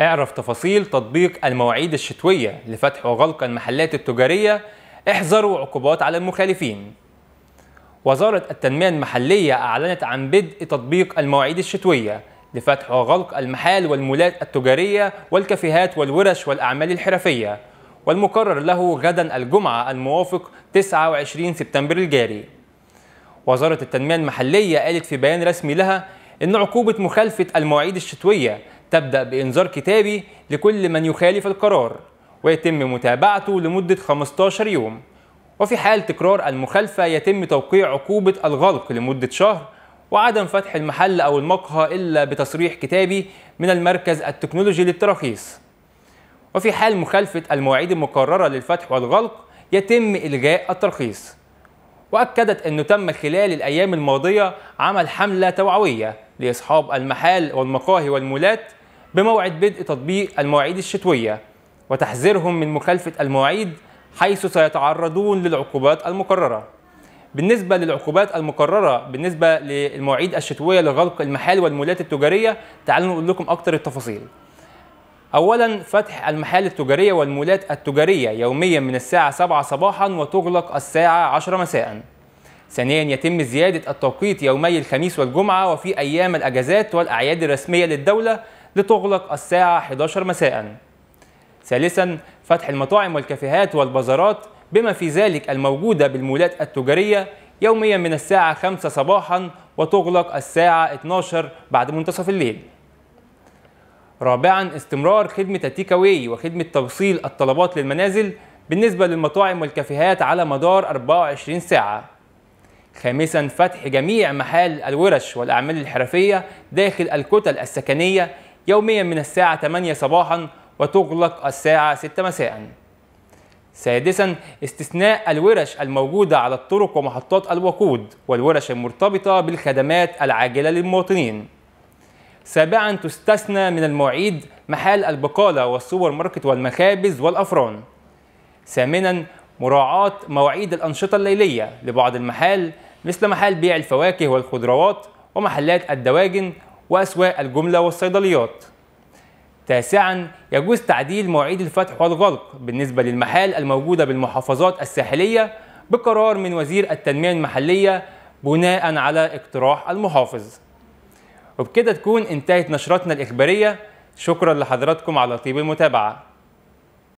اعرف تفاصيل تطبيق المواعيد الشتوية لفتح وغلق المحلات التجارية احذروا عقوبات على المخالفين وزارة التنمية المحلية أعلنت عن بدء تطبيق المواعيد الشتوية لفتح وغلق المحال والمولات التجارية والكافيهات والورش والأعمال الحرفية والمقرر له غدا الجمعة الموافق 29 سبتمبر الجاري وزارة التنمية المحلية قالت في بيان رسمي لها إن عقوبة مخالفة المواعيد الشتوية تبدأ بإنذار كتابي لكل من يخالف القرار ويتم متابعته لمدة 15 يوم وفي حال تكرار المخالفة يتم توقيع عقوبة الغلق لمدة شهر وعدم فتح المحل أو المقهى إلا بتصريح كتابي من المركز التكنولوجي للتراخيص وفي حال مخالفة المواعيد المقررة للفتح والغلق يتم إلغاء الترخيص وأكدت أنه تم خلال الأيام الماضية عمل حملة توعوية لأصحاب المحال والمقاهي والمولات بموعد بدء تطبيق المواعيد الشتوية وتحذيرهم من مخالفة المواعيد حيث سيتعرضون للعقوبات المقررة بالنسبة للعقوبات المقررة بالنسبة للمواعيد الشتوية لغلق المحال والمولات التجارية تعالوا نقول لكم أكتر التفاصيل أولا فتح المحال التجارية والمولات التجارية يوميا من الساعة 7 صباحا وتغلق الساعة 10 مساءً ثانيا يتم زيادة التوقيت يومي الخميس والجمعة وفي أيام الأجازات والأعياد الرسمية للدولة لتغلق الساعة 11 مساء ثالثا فتح المطاعم والكافيهات والبازارات بما في ذلك الموجودة بالمولات التجارية يوميا من الساعة 5 صباحا وتغلق الساعة 12 بعد منتصف الليل رابعا استمرار خدمة التيك أواي وخدمة توصيل الطلبات للمنازل بالنسبة للمطاعم والكافيهات على مدار 24 ساعة خامسا فتح جميع محال الورش والأعمال الحرفية داخل الكتل السكنية يوميا من الساعة 8 صباحا وتغلق الساعة 6 مساء سادسا استثناء الورش الموجودة على الطرق ومحطات الوقود والورش المرتبطة بالخدمات العاجلة للمواطنين سابعا تستثنى من المواعيد محال البقالة والسوبر ماركت والمخابز والأفران ثامنا مراعاة مواعيد الأنشطة الليلية لبعض المحال مثل محل بيع الفواكه والخضروات ومحلات الدواجن وأسواق الجملة والصيدليات تاسعا يجوز تعديل مواعيد الفتح والغلق بالنسبة للمحال الموجودة بالمحافظات الساحلية بقرار من وزير التنمية المحلية بناء على اقتراح المحافظ وبكده تكون انتهت نشرتنا الإخبارية شكرا لحضراتكم على طيب المتابعة